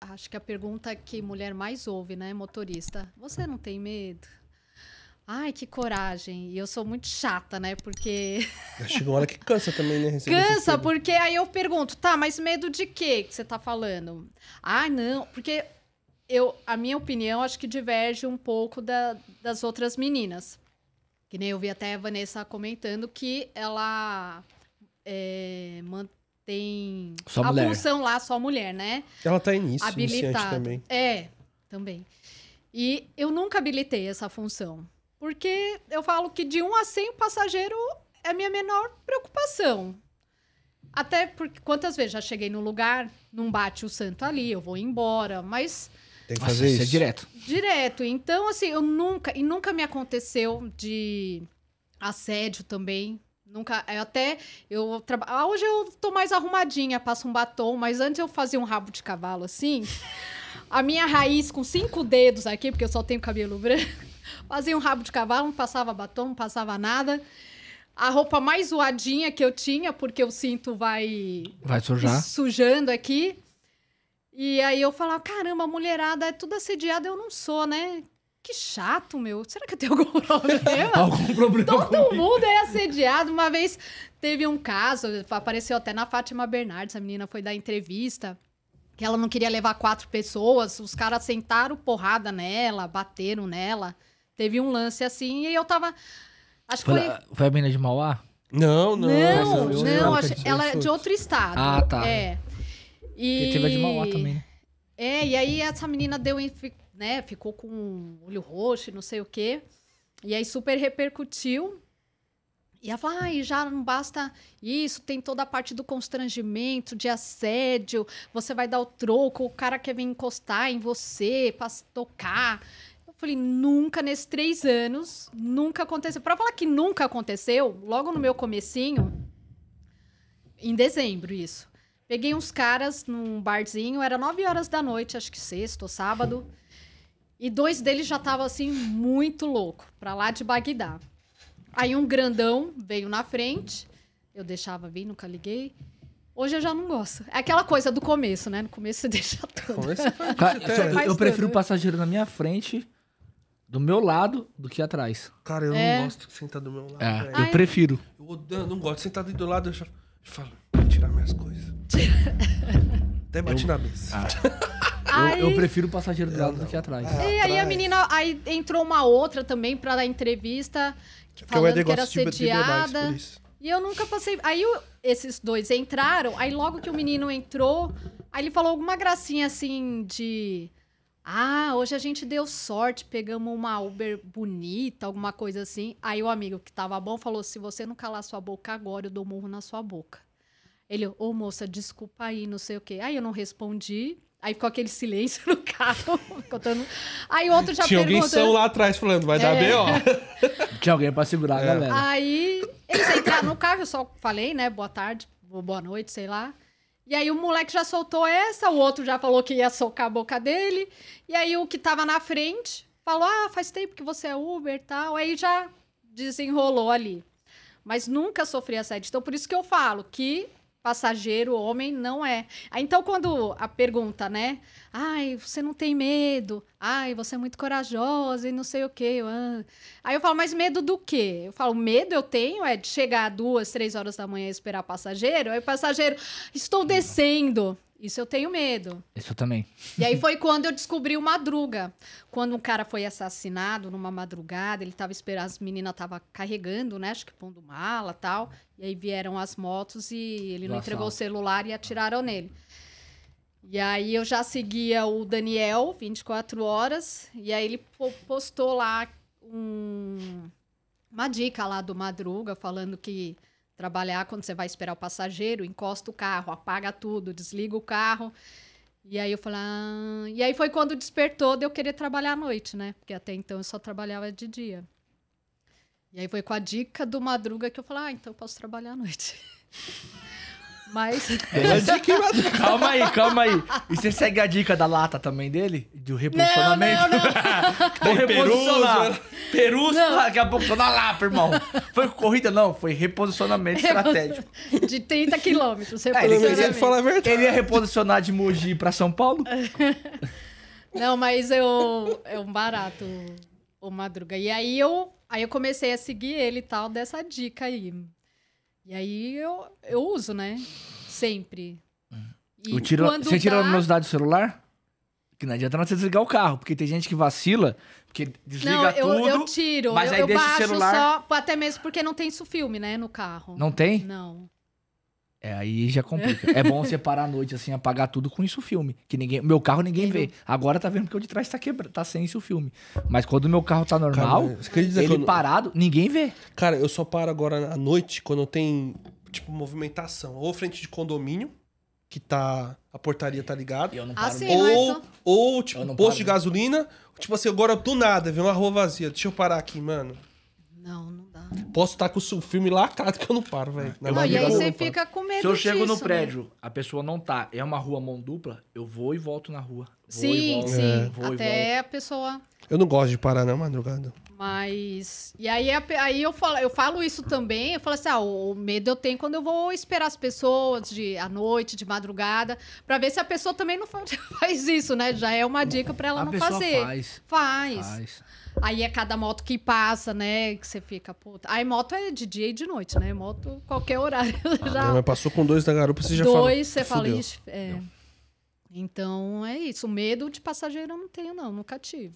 Acho que a pergunta que mulher mais ouve, né, motorista? Você não tem medo? Ai, que coragem. E eu sou muito chata, né? Porque. Chega uma hora que cansa também, né? Receber cansa, porque aí eu pergunto, tá, mas medo de quê que você tá falando? Ah, não, porque eu, a minha opinião acho que diverge um pouco da, das outras meninas. Que nem eu vi até a Vanessa comentando que ela é, tem só a mulher. função lá só mulher, né? Ela tá em isso, iniciante também. É, também. E eu nunca habilitei essa função, porque eu falo que de 1 a 100 passageiro é a minha menor preocupação. Até porque quantas vezes já cheguei no lugar, não bate o santo ali, eu vou embora, mas tem que fazer Nossa, isso. isso é direto. Direto. Então assim, eu nunca e nunca me aconteceu de assédio também, Nunca, é, até eu trabalho. Ah, hoje eu tô mais arrumadinha, passo um batom, mas antes eu fazia um rabo de cavalo assim. A minha raiz com cinco dedos aqui, porque eu só tenho cabelo branco. Fazia um rabo de cavalo, não passava batom, não passava nada. A roupa mais zoadinha que eu tinha, porque o cinto vai. Vai sujar. Sujando aqui. E aí eu falava: caramba, mulherada é tudo assediada, eu não sou, né? que chato, meu. Será que eu tenho algum problema? algum problema. Todo comigo. mundo é assediado. Uma vez teve um caso, apareceu até na Fátima Bernardes, a menina foi dar entrevista, que ela não queria levar quatro pessoas, os caras sentaram porrada nela, bateram nela. Teve um lance assim, e eu tava. Acho foi, que foi... foi a menina de Mauá? Não, não. Não, não, não acho... ela é de outro estado. Ah, tá. É. E... Porque teve a de Mauá também, né? É, e aí essa menina deu, né, ficou com olho roxo, não sei o quê. E aí super repercutiu. E ela falou, ah, já não basta isso, tem toda a parte do constrangimento, de assédio, você vai dar o troco, o cara quer vir encostar em você pra tocar. Eu falei, nunca nesses três anos, nunca aconteceu. Pra falar que nunca aconteceu, logo no meu comecinho, em dezembro isso, peguei uns caras num barzinho, era nove horas da noite, acho que sexto ou sábado. E dois deles já estavam assim, muito louco, para lá de Bagdá. Aí um grandão veio na frente, eu deixava vir, nunca liguei. Hoje eu já não gosto. É aquela coisa do começo, né? No começo você deixa tudo. Começo, Cara, eu, eu prefiro o passageiro na minha frente, do meu lado, do que atrás. Cara, eu é. não gosto de sentar do meu lado. É, eu Ai, prefiro. Eu, eu, não gosto de sentar do lado, eu já falo, vou tirar minhas coisas. Até bati eu... na mesa. Ah. Aí... Eu, eu, prefiro o passageiro do lado é, do que atrás. É, e é, aí a menina, aí entrou uma outra também pra dar entrevista, é que, falando que era sediada E eu nunca passei. Aí eu, esses dois entraram, aí logo que o menino entrou, aí ele falou alguma gracinha assim de. Ah, hoje a gente deu sorte, pegamos uma Uber bonita, alguma coisa assim. Aí o amigo que tava bom falou: se você não calar sua boca agora, eu dou murro na sua boca. Ele, ô oh, moça, desculpa aí, não sei o quê. Aí eu não respondi. Aí ficou aquele silêncio no carro. Contando. Aí outro já Tinha alguém lá atrás falando, vai é. dar bem, ó. Tinha alguém pra segurar a é. galera. Aí eles entraram no carro, eu só falei, né? Boa tarde, boa noite, sei lá. E aí o moleque já soltou essa, o outro já falou que ia socar a boca dele. E aí o que tava na frente falou: Ah, faz tempo que você é Uber e tal. Aí já desenrolou ali. Mas nunca sofri assédio. Então, por isso que eu falo que passageiro homem não é. Então, quando a pergunta, né? Ai, você não tem medo? Ai, você é muito corajosa e não sei o quê. Ah. Aí eu falo, mas medo do quê? Eu falo, medo eu tenho é de chegar duas, três horas da manhã e esperar passageiro. Aí o passageiro, estou descendo. Isso eu tenho medo. Isso também. E aí foi quando eu descobri o Madruga. Quando um cara foi assassinado numa madrugada, ele tava esperando, as meninas estavam carregando, né? Acho que pondo mala tal. E aí vieram as motos e ele Do não assalto. entregou o celular e atiraram nele. E aí eu já seguia o Daniel 24 horas. E aí ele postou lá um, uma dica lá do Madruga falando que trabalhar quando você vai esperar o passageiro, encosta o carro, apaga tudo, desliga o carro. E aí eu falei, ah... e aí foi quando despertou de eu querer trabalhar à noite, né? Porque até então eu só trabalhava de dia. E aí foi com a dica do Madruga que eu falei, ah, então eu posso trabalhar à noite. Mas. É calma aí, calma aí. E você segue a dica da lata também dele? Do reposicionamento? Não, né? não, não. reposicionar. Perus, daqui a pouco tô na lapa, irmão. Foi corrida, não, foi reposicionamento estratégico. De 30 quilômetros. É, ele, ele, fala a verdade. ele ia reposicionar de Mogi pra São Paulo? não, mas eu. É um barato, o Madruga. E aí eu, aí eu comecei a seguir ele e tal, dessa dica aí. E aí eu, eu uso, né? Sempre. E tiro, você tira a luminosidade do celular? Que não adianta não você desligar o carro, porque tem gente que vacila, porque desliga não, eu, tudo. Eu tiro, mas eu, aí eu deixa baixo o celular... só, até mesmo porque não tem isso filme, né, no carro. Não tem? Não. É, aí já complica. é bom separar a noite, assim, apagar tudo com isso o filme. Que ninguém. Meu carro ninguém vê. Uhum. Agora tá vendo porque o de trás tá quebrado, tá sem isso o filme. Mas quando o meu carro tá normal, Cara, ele parado, ninguém vê. Cara, eu só paro agora à noite quando tem, tipo, movimentação. Ou frente de condomínio, que tá. A portaria tá ligada. Eu não paro. Assim, é Ou, ou, tipo, não posto de gasolina. Tipo assim, agora do nada, viu uma rua vazia. Deixa eu parar aqui, mano. Não, não Posso estar com o filme lacrado que eu não paro, velho. É. Não, e aí você fica com medo Se eu chego disso, no né? prédio, né? a pessoa não tá, é uma rua mão dupla, eu vou e volto na rua. sim, volto, sim. É. Até a pessoa... Eu não gosto de parar na madrugada. Mas. E aí, aí eu, falo, eu falo isso também. Eu falo assim: ah, o medo eu tenho quando eu vou esperar as pessoas de, à noite, de madrugada, para ver se a pessoa também não faz isso, né? Já é uma dica para ela a não fazer. Faz. Faz. faz. Aí é cada moto que passa, né? Que você fica, puta. Aí moto é de dia e de noite, né? Moto, qualquer horário. Ah, já... Mas passou com dois da garupa, você já dois, falou. Dois, você fala, ixi, é. Então é isso. O medo de passageiro eu não tenho, não. Nunca tive.